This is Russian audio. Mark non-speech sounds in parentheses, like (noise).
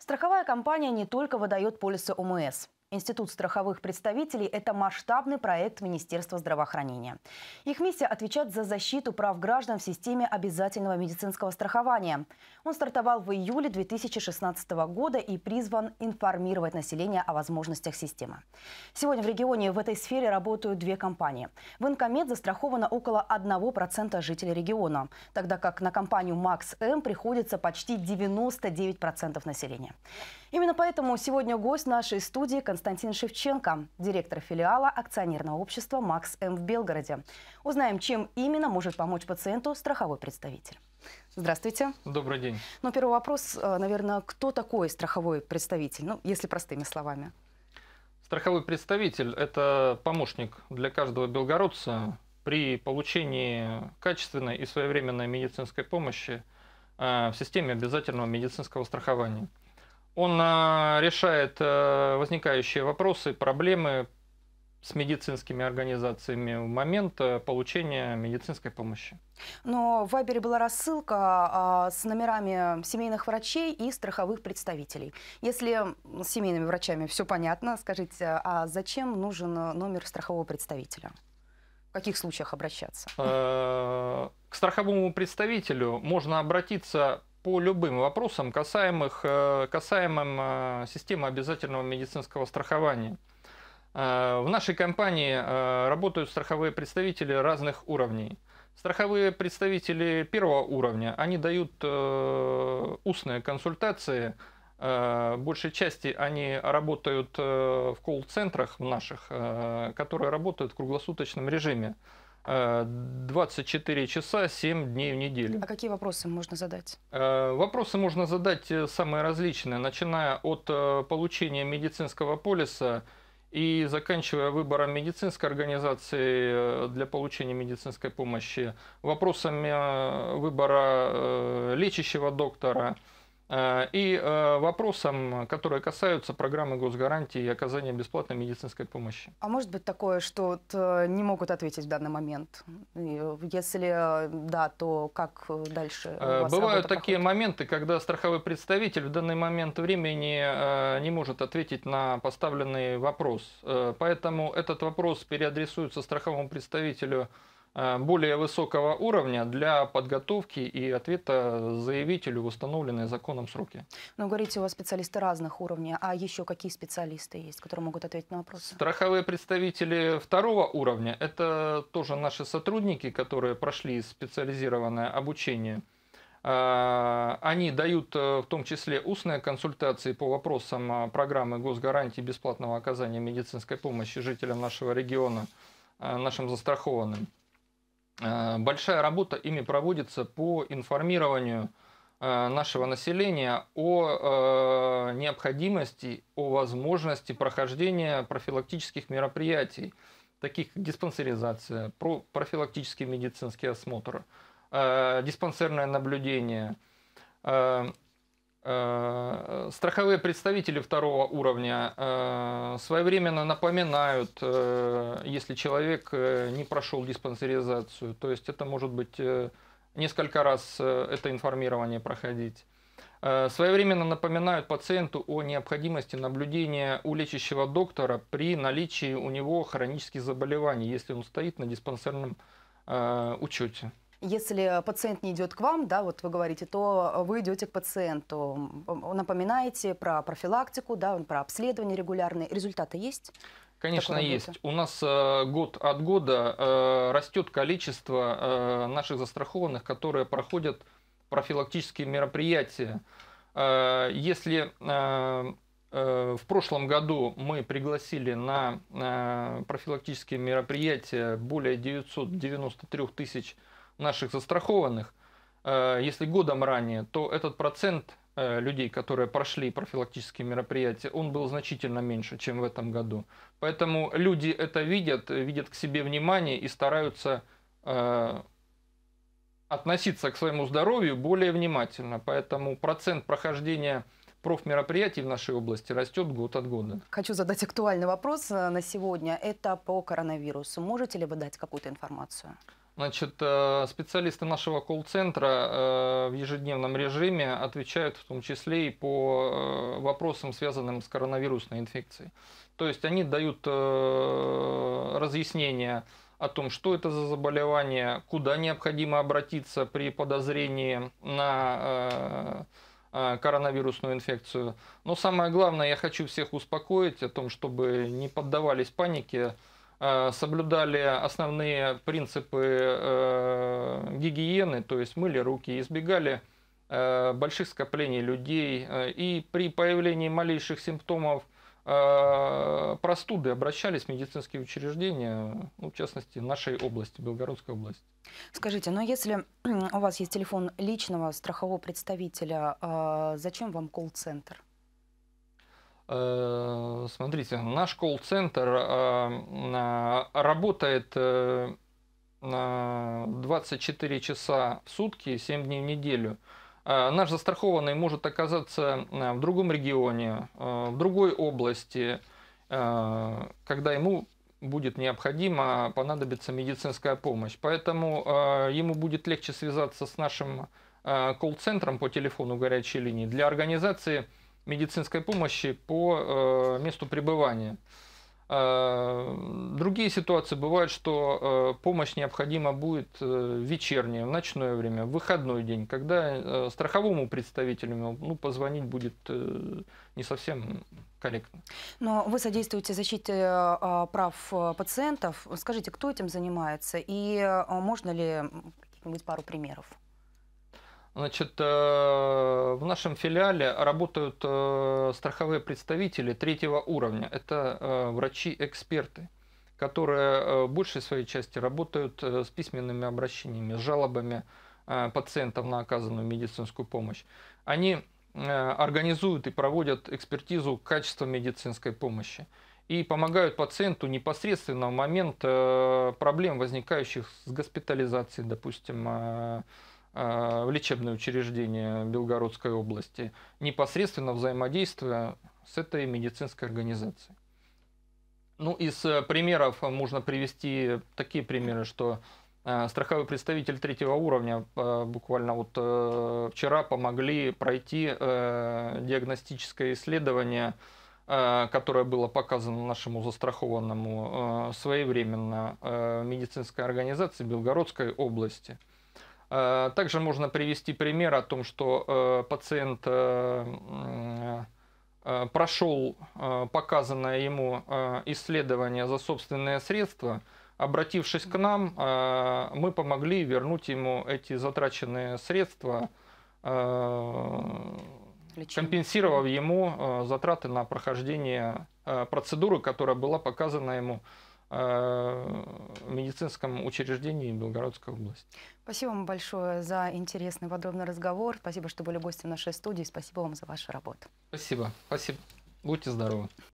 Страховая компания не только выдает полисы ОМС. Институт страховых представителей – это масштабный проект Министерства здравоохранения. Их миссия – отвечать за защиту прав граждан в системе обязательного медицинского страхования. Он стартовал в июле 2016 года и призван информировать население о возможностях системы. Сегодня в регионе в этой сфере работают две компании. В Инкомед застраховано около 1% жителей региона, тогда как на компанию «Макс М» приходится почти 99% населения. Именно поэтому сегодня гость нашей студии – Константин Шевченко, директор филиала акционерного общества «Макс М» в Белгороде. Узнаем, чем именно может помочь пациенту страховой представитель. Здравствуйте. Добрый день. Ну, первый вопрос, э, наверное, кто такой страховой представитель, ну, если простыми словами? Страховой представитель – это помощник для каждого белгородца при получении качественной и своевременной медицинской помощи э, в системе обязательного медицинского страхования – он а, решает э, возникающие вопросы, проблемы с медицинскими организациями в момент э, получения медицинской помощи. Но в Вайбере была рассылка а, с номерами семейных врачей и страховых представителей. Если с семейными врачами все понятно, скажите, а зачем нужен э, номер страхового представителя? В каких случаях обращаться? К страховому представителю можно обратиться по любым вопросам, касаемых, э, касаемым э, системы обязательного медицинского страхования. Э, в нашей компании работают страховые представители разных уровней. Страховые представители первого уровня, они дают устные консультации, большей части они работают в колл-центрах наших, которые работают в круглосуточном режиме. 24 э, часа 7 дней в неделю. А какие вопросы можно задать? Э, вопросы можно задать э, самые различные, начиная от получения медицинского полиса и заканчивая выбором медицинской организации для получения медицинской помощи, вопросами выбора лечащего доктора. О Э, и э, вопросам, которые касаются программы госгарантии и оказания бесплатной медицинской помощи. А может быть такое, что э, не могут ответить в данный момент? Если да, то как дальше? Бывают такие проходит? моменты, когда страховой представитель в данный момент времени не может ответить на поставленный вопрос. Поэтому этот вопрос переадресуется страховому представителю Э, более высокого уровня для подготовки и ответа заявителю в установленные законом сроки. Но ну, говорите, у вас специалисты разных уровней, а еще какие специалисты есть, которые могут ответить на вопросы? Страховые представители второго уровня – это тоже наши сотрудники, которые прошли специализированное обучение. Э, они дают э, в том числе устные консультации по вопросам программы госгарантии бесплатного оказания медицинской помощи жителям нашего региона, нашим застрахованным. Э, большая работа ими проводится по информированию э, нашего населения о э, необходимости, о возможности прохождения профилактических мероприятий, таких как диспансеризация, профилактический медицинский осмотр, диспансерное наблюдение – Э, страховые представители второго уровня э, своевременно напоминают, э, если человек не прошел диспансеризацию. То есть это может быть несколько раз это информирование проходить. Своевременно напоминают пациенту о необходимости наблюдения у лечащего доктора при наличии у него хронических заболеваний, если он стоит на диспансерном учете. Если пациент не идет к вам, да, вот вы говорите, то вы идете к пациенту. Напоминаете про профилактику, да, про обследование регулярные. Результаты есть? Конечно, есть. У нас э, год от года э, растет количество э, наших застрахованных, которые проходят профилактические мероприятия. если в прошлом году мы пригласили на профилактические мероприятия более 993 тысяч наших застрахованных, э, если годом ранее, то этот процент э, людей, которые прошли профилактические мероприятия, он был значительно меньше, чем в этом году. Поэтому люди это видят, видят к себе внимание и стараются э, относиться к своему здоровью более внимательно. Поэтому процент прохождения профмероприятий в нашей области растет год от года. Хочу задать актуальный вопрос на сегодня. Это по коронавирусу. Можете ли вы дать какую-то информацию? Значит, э, специалисты нашего колл-центра э, в ежедневном режиме отвечают в том числе и по э, вопросам, связанным с коронавирусной инфекцией. То есть они дают разъяснения о том, что это за заболевание, куда необходимо обратиться при подозрении на коронавирусную инфекцию. Но самое главное, я хочу всех успокоить о том, чтобы не поддавались панике, Э, соблюдали основные принципы э, гигиены, то есть мыли руки, избегали э, больших скоплений людей. И при появлении малейших симптомов простуды обращались в медицинские учреждения, ну, в частности, нашей области, Белгородской области. Скажите, но ну, если (clears throat) у вас есть телефон личного страхового представителя, зачем вам колл-центр? Э, смотрите, наш колл-центр э, работает 24 э, часа в сутки, 7 дней в неделю. Наш застрахованный может оказаться в другом регионе, в другой области, когда ему будет необходима понадобится медицинская помощь. Поэтому ему будет легче связаться с нашим колл-центром по телефону горячей линии для организации – медицинской помощи по э, месту пребывания. Э, другие ситуации бывают, что э, помощь необходима будет в вечернее, в ночное время, в выходной день, когда страховому представителю ну, позвонить будет не совсем корректно. Но вы содействуете защите прав пациентов. Скажите, кто этим занимается и можно ли каких-нибудь пару примеров? Значит, э, в нашем филиале работают э, страховые представители третьего уровня. Это э, врачи-эксперты, которые в большей своей части работают с письменными обращениями, с жалобами пациентов на оказанную медицинскую помощь. Они организуют и проводят экспертизу качества медицинской помощи и помогают пациенту непосредственно в момент проблем, возникающих с госпитализацией, допустим, Э, в лечебное учреждение Белгородской области, непосредственно взаимодействуя с этой медицинской организацией. Ну, из э, примеров можно привести такие примеры, что э, страховой представитель третьего уровня буквально вот вчера помогли пройти диагностическое исследование, которое было показано нашему застрахованному своевременно медицинской организации Белгородской области – Э, также можно привести пример о том, что э, пациент э, прошел показанное ему исследование за собственные средства, обратившись к нам, мы помогли вернуть ему эти затраченные средства, Лечение. компенсировав ему затраты на прохождение процедуры, которая была показана ему Э, медицинском учреждении Белгородской области. Спасибо вам большое за интересный подробный разговор. Спасибо, что были гостем нашей студии. Спасибо вам за вашу работу. Спасибо. Спасибо. Будьте здоровы.